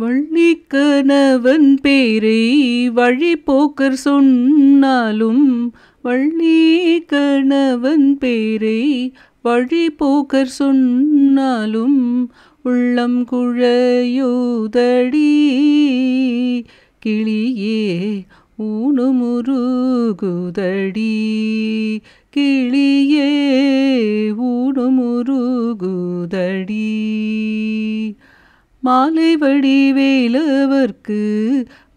வள்ளி கணவன் பேரை போக்கர் சொன்னாலும் வள்ளி கணவன் பேரை வழி போக்கர் சொன்னாலும் உள்ளம் குழையோதடி கிளியே ஊனு முருகுதடி கிளியே மாலை வடிவேலவர்க்கு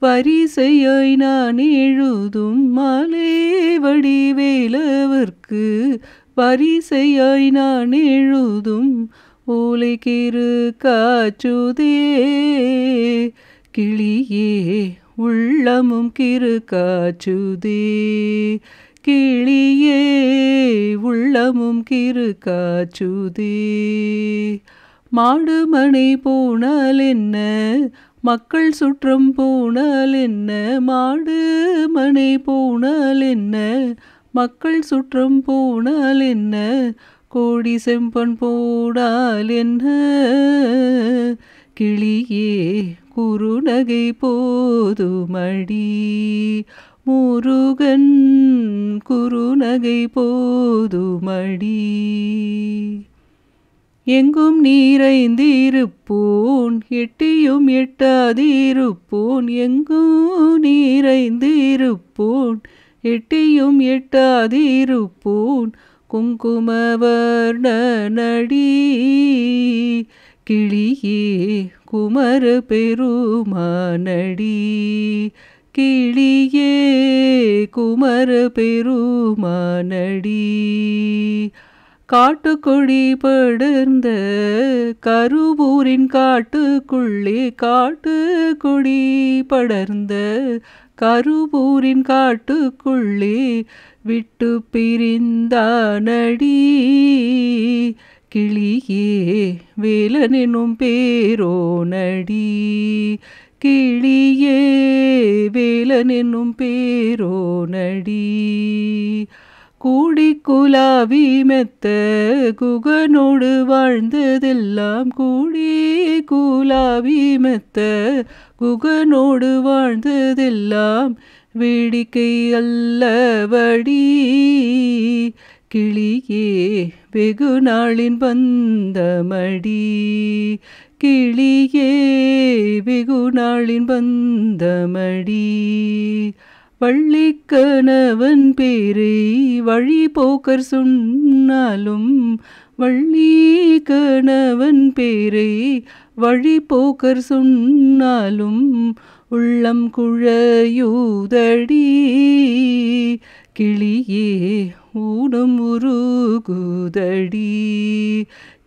பரிசையாய் நான் எழுதும் மாலை வடிவேலவர்க்கு பரிசையாய் நான் எழுதும் ஓலை ஓலைக்கிரு காச்சுதே கிளியே உள்ளமும் கிரு காச்சுதே கிளியே உள்ளமும் கிரு காச்சுதே மாடு மனை போனால் என்ன மக்கள் சுற்றம் போனால் என்ன மாடு மனை போனால் என்ன மக்கள் சுற்றம் போனால் என்ன கோடி செம்பன் போடால் என்ன கிளியே குறுநகை போதுமடி முருகன் குறுநகை போதுமடி எங்கும் நீரைந்திருப்பூன் எட்டியும் எட்டாதிருப்பூன் எங்கும் நீரைந்திருப்பூன் எட்டியும் எட்டாதிருப்பூன் குங்குமவர்ணடி கிளியே குமர பெருமானடி கிளியே குமர பெருமானடி காட்டுக்குழி படர்ந்த கருவூரின் காட்டுக்குள்ளே காட்டுக்குடி படர்ந்த கருவூரின் காட்டுக்குள்ளே விட்டு பிரிந்தானடி கிளியே வேலனெனும் நடி கிளியே வேலனெனும் நடி கூடிக்குலாவி மெத்த குகனோடு வாழ்ந்ததெல்லாம் கூடி குலாவி மெத்த குகனோடு வாழ்ந்ததெல்லாம் வேடிக்கை அல்லவடி கிளியே வெகு நாளின் பந்தமடி கிளியே வெகு நாளின் பந்தமடி வள்ளிக்கணவன் பேரை வழி போக்கர் சொன்னாலும் வள்ளி கணவன் பேரை வழி போக்கர் சொன்னாலும் உள்ளம் குழையூதடி கிளியே ஊனம் உருகுதடி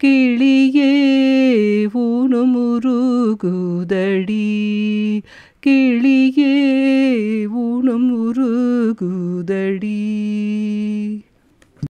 கிளியே ஊனம் உருகுதடி கிளியே ஊனம் உருகுதடி